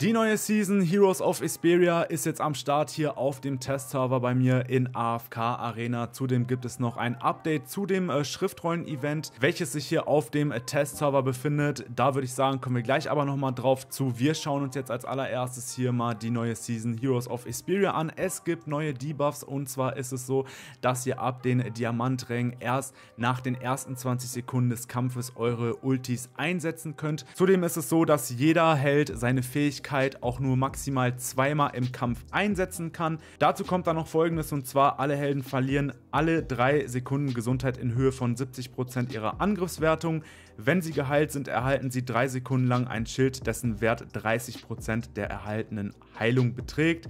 Die neue Season Heroes of Isperia ist jetzt am Start hier auf dem Testserver bei mir in AFK Arena. Zudem gibt es noch ein Update zu dem äh, Schriftrollen-Event, welches sich hier auf dem äh, Testserver befindet. Da würde ich sagen, kommen wir gleich aber nochmal drauf zu. Wir schauen uns jetzt als allererstes hier mal die neue Season Heroes of Isperia an. Es gibt neue Debuffs und zwar ist es so, dass ihr ab den Diamanträngen erst nach den ersten 20 Sekunden des Kampfes eure Ultis einsetzen könnt. Zudem ist es so, dass jeder Held seine Fähigkeit Fähigkeit auch nur maximal zweimal im Kampf einsetzen kann. Dazu kommt dann noch folgendes und zwar alle Helden verlieren alle drei Sekunden Gesundheit in Höhe von 70% ihrer Angriffswertung. Wenn sie geheilt sind, erhalten sie drei Sekunden lang ein Schild, dessen Wert 30% der erhaltenen Heilung beträgt.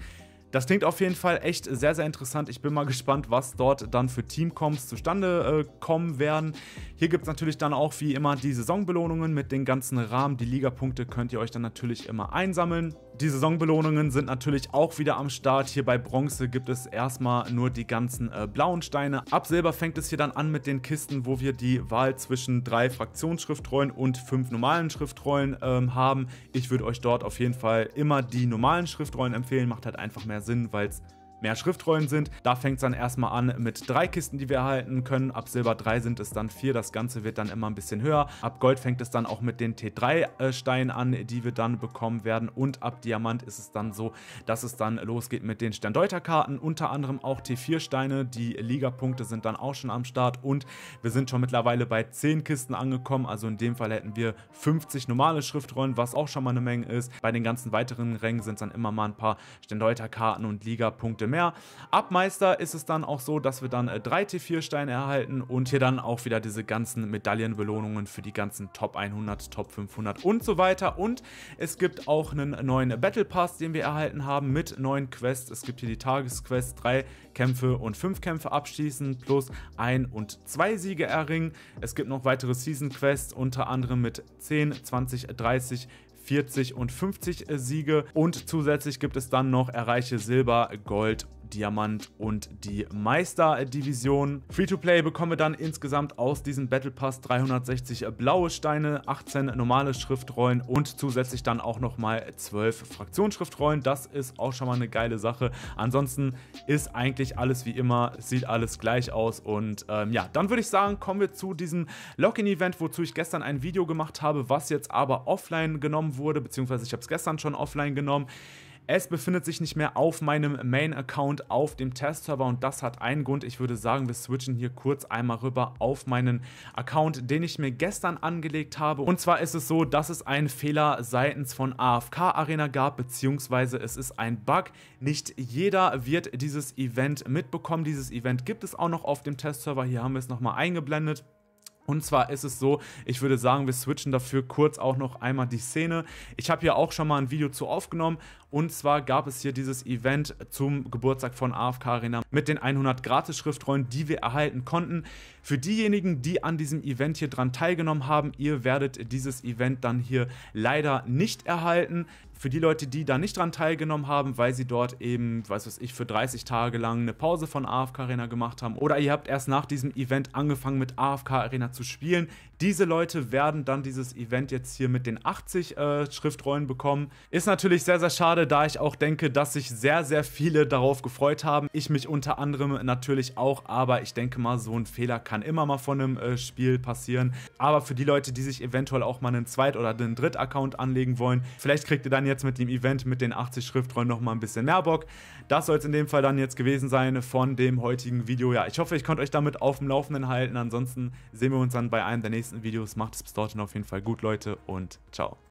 Das klingt auf jeden Fall echt sehr, sehr interessant. Ich bin mal gespannt, was dort dann für Teamcoms zustande äh, kommen werden. Hier gibt es natürlich dann auch wie immer die Saisonbelohnungen mit den ganzen Rahmen. Die Ligapunkte könnt ihr euch dann natürlich immer einsammeln. Die Saisonbelohnungen sind natürlich auch wieder am Start. Hier bei Bronze gibt es erstmal nur die ganzen äh, blauen Steine. Ab Silber fängt es hier dann an mit den Kisten, wo wir die Wahl zwischen drei Fraktionsschriftrollen und fünf normalen Schriftrollen ähm, haben. Ich würde euch dort auf jeden Fall immer die normalen Schriftrollen empfehlen. Macht halt einfach mehr Sinn, weil es mehr Schriftrollen sind. Da fängt es dann erstmal an mit drei Kisten, die wir erhalten können. Ab Silber 3 sind es dann vier. Das Ganze wird dann immer ein bisschen höher. Ab Gold fängt es dann auch mit den T3-Steinen an, die wir dann bekommen werden. Und ab Diamant ist es dann so, dass es dann losgeht mit den Sterndeuterkarten. Unter anderem auch T4-Steine. Die Ligapunkte sind dann auch schon am Start. Und wir sind schon mittlerweile bei 10 Kisten angekommen. Also in dem Fall hätten wir 50 normale Schriftrollen, was auch schon mal eine Menge ist. Bei den ganzen weiteren Rängen sind es dann immer mal ein paar Sterndeuterkarten und Ligapunkte mehr. Ab Meister ist es dann auch so, dass wir dann äh, drei T4-Steine erhalten und hier dann auch wieder diese ganzen Medaillenbelohnungen für die ganzen Top 100, Top 500 und so weiter. Und es gibt auch einen neuen Battle Pass, den wir erhalten haben mit neuen Quests. Es gibt hier die Tagesquests, drei Kämpfe und fünf Kämpfe abschließen plus ein und zwei Siege erringen. Es gibt noch weitere Season Quests, unter anderem mit 10, 20, 30 40 und 50 Siege. Und zusätzlich gibt es dann noch erreiche Silber, Gold Diamant und die Meisterdivision. Free-to-Play bekommen wir dann insgesamt aus diesem Battle Pass 360 blaue Steine, 18 normale Schriftrollen und zusätzlich dann auch nochmal 12 Fraktionsschriftrollen. Das ist auch schon mal eine geile Sache. Ansonsten ist eigentlich alles wie immer, sieht alles gleich aus und ähm, ja, dann würde ich sagen, kommen wir zu diesem Login-Event, wozu ich gestern ein Video gemacht habe, was jetzt aber offline genommen wurde, beziehungsweise ich habe es gestern schon offline genommen. Es befindet sich nicht mehr auf meinem Main-Account auf dem Test-Server und das hat einen Grund. Ich würde sagen, wir switchen hier kurz einmal rüber auf meinen Account, den ich mir gestern angelegt habe. Und zwar ist es so, dass es einen Fehler seitens von AFK Arena gab, beziehungsweise es ist ein Bug. Nicht jeder wird dieses Event mitbekommen. Dieses Event gibt es auch noch auf dem Test-Server. Hier haben wir es nochmal eingeblendet. Und zwar ist es so, ich würde sagen, wir switchen dafür kurz auch noch einmal die Szene. Ich habe hier auch schon mal ein Video zu aufgenommen. Und zwar gab es hier dieses Event zum Geburtstag von AFK Arena mit den 100 Gratis-Schriftrollen, die wir erhalten konnten. Für diejenigen, die an diesem Event hier dran teilgenommen haben, ihr werdet dieses Event dann hier leider nicht erhalten. Für die Leute, die da nicht dran teilgenommen haben, weil sie dort eben, weiß was ich, für 30 Tage lang eine Pause von AFK Arena gemacht haben oder ihr habt erst nach diesem Event angefangen mit AFK Arena zu spielen, diese Leute werden dann dieses Event jetzt hier mit den 80 äh, Schriftrollen bekommen. Ist natürlich sehr, sehr schade, da ich auch denke, dass sich sehr, sehr viele darauf gefreut haben. Ich mich unter anderem natürlich auch, aber ich denke mal, so ein Fehler kann immer mal von einem äh, Spiel passieren. Aber für die Leute, die sich eventuell auch mal einen Zweit- oder einen Dritt-Account anlegen wollen, vielleicht kriegt ihr dann jetzt mit dem Event mit den 80 Schriftrollen nochmal ein bisschen mehr Bock. Das soll es in dem Fall dann jetzt gewesen sein von dem heutigen Video. Ja, ich hoffe, ich konnte euch damit auf dem Laufenden halten. Ansonsten sehen wir uns dann bei einem der nächsten Videos. Macht es bis dorthin auf jeden Fall gut, Leute, und ciao.